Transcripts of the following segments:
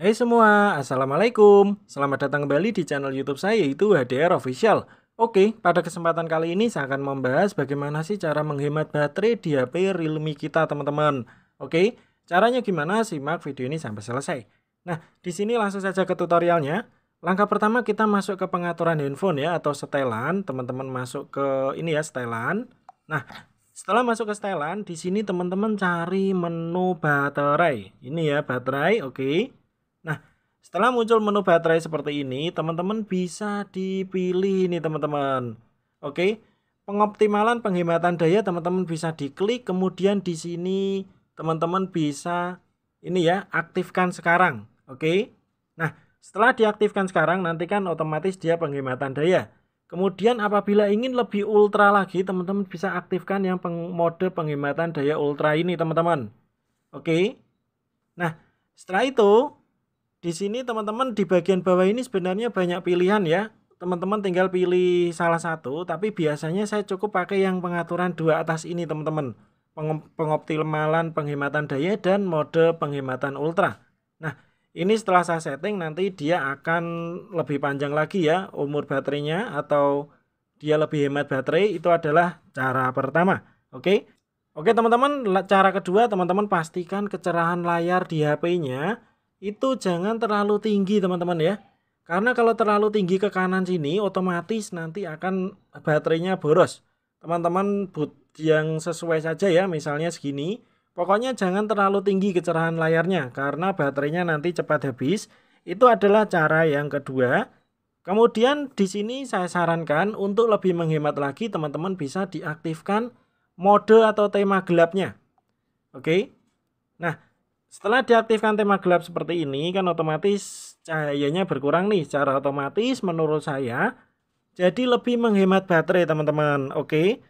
Hai hey semua, Assalamualaikum Selamat datang kembali di channel youtube saya yaitu HDR Official Oke, pada kesempatan kali ini saya akan membahas bagaimana sih cara menghemat baterai di HP Realme kita teman-teman Oke, caranya gimana? Simak video ini sampai selesai Nah, di sini langsung saja ke tutorialnya Langkah pertama kita masuk ke pengaturan handphone ya atau setelan Teman-teman masuk ke ini ya setelan Nah, setelah masuk ke setelan, di sini teman-teman cari menu baterai Ini ya baterai, oke Nah, setelah muncul menu baterai seperti ini, teman-teman bisa dipilih nih teman-teman. Oke, pengoptimalan penghematan daya teman-teman bisa diklik, kemudian di sini teman-teman bisa ini ya, aktifkan sekarang. Oke. Nah, setelah diaktifkan sekarang nantikan otomatis dia penghematan daya. Kemudian apabila ingin lebih ultra lagi, teman-teman bisa aktifkan yang peng mode penghematan daya ultra ini, teman-teman. Oke. Nah, setelah itu di sini teman-teman di bagian bawah ini sebenarnya banyak pilihan ya. Teman-teman tinggal pilih salah satu, tapi biasanya saya cukup pakai yang pengaturan dua atas ini teman-teman. Pengoptimalan penghematan daya dan mode penghematan ultra. Nah, ini setelah saya setting nanti dia akan lebih panjang lagi ya umur baterainya atau dia lebih hemat baterai itu adalah cara pertama. Oke. Oke teman-teman, cara kedua teman-teman pastikan kecerahan layar di HP-nya itu jangan terlalu tinggi teman-teman ya. Karena kalau terlalu tinggi ke kanan sini otomatis nanti akan baterainya boros. Teman-teman boot yang sesuai saja ya misalnya segini. Pokoknya jangan terlalu tinggi kecerahan layarnya karena baterainya nanti cepat habis. Itu adalah cara yang kedua. Kemudian di sini saya sarankan untuk lebih menghemat lagi teman-teman bisa diaktifkan mode atau tema gelapnya. Oke. Nah, setelah diaktifkan tema gelap seperti ini kan otomatis cahayanya berkurang nih secara otomatis menurut saya. Jadi lebih menghemat baterai teman-teman. Oke.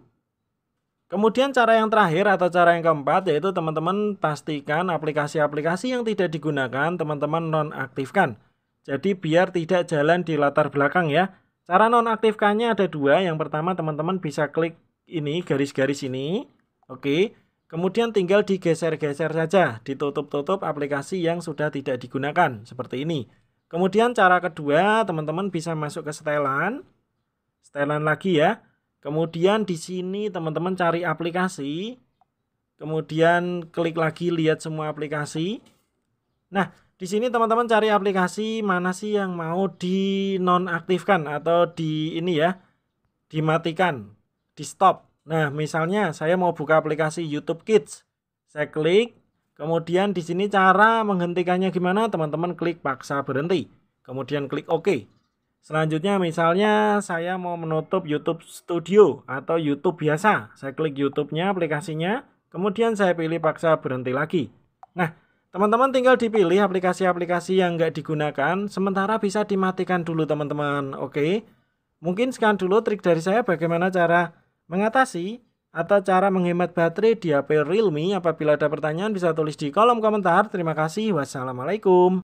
Kemudian cara yang terakhir atau cara yang keempat yaitu teman-teman pastikan aplikasi-aplikasi yang tidak digunakan teman-teman nonaktifkan. Jadi biar tidak jalan di latar belakang ya. Cara nonaktifkannya ada dua. Yang pertama teman-teman bisa klik ini garis-garis ini. Oke. Kemudian tinggal digeser-geser saja, ditutup-tutup aplikasi yang sudah tidak digunakan, seperti ini. Kemudian cara kedua, teman-teman bisa masuk ke setelan. Setelan lagi ya. Kemudian di sini teman-teman cari aplikasi. Kemudian klik lagi lihat semua aplikasi. Nah, di sini teman-teman cari aplikasi mana sih yang mau dinonaktifkan atau di ini ya, dimatikan, di stop. Nah, misalnya saya mau buka aplikasi YouTube Kids. Saya klik, kemudian di sini cara menghentikannya gimana? Teman-teman klik paksa berhenti. Kemudian klik OK. Selanjutnya misalnya saya mau menutup YouTube Studio atau YouTube biasa. Saya klik YouTube-nya, aplikasinya, kemudian saya pilih paksa berhenti lagi. Nah, teman-teman tinggal dipilih aplikasi-aplikasi yang nggak digunakan, sementara bisa dimatikan dulu teman-teman. Oke, mungkin sekian dulu trik dari saya bagaimana cara mengatasi atau cara menghemat baterai di HP Realme? Apabila ada pertanyaan bisa tulis di kolom komentar. Terima kasih. Wassalamualaikum.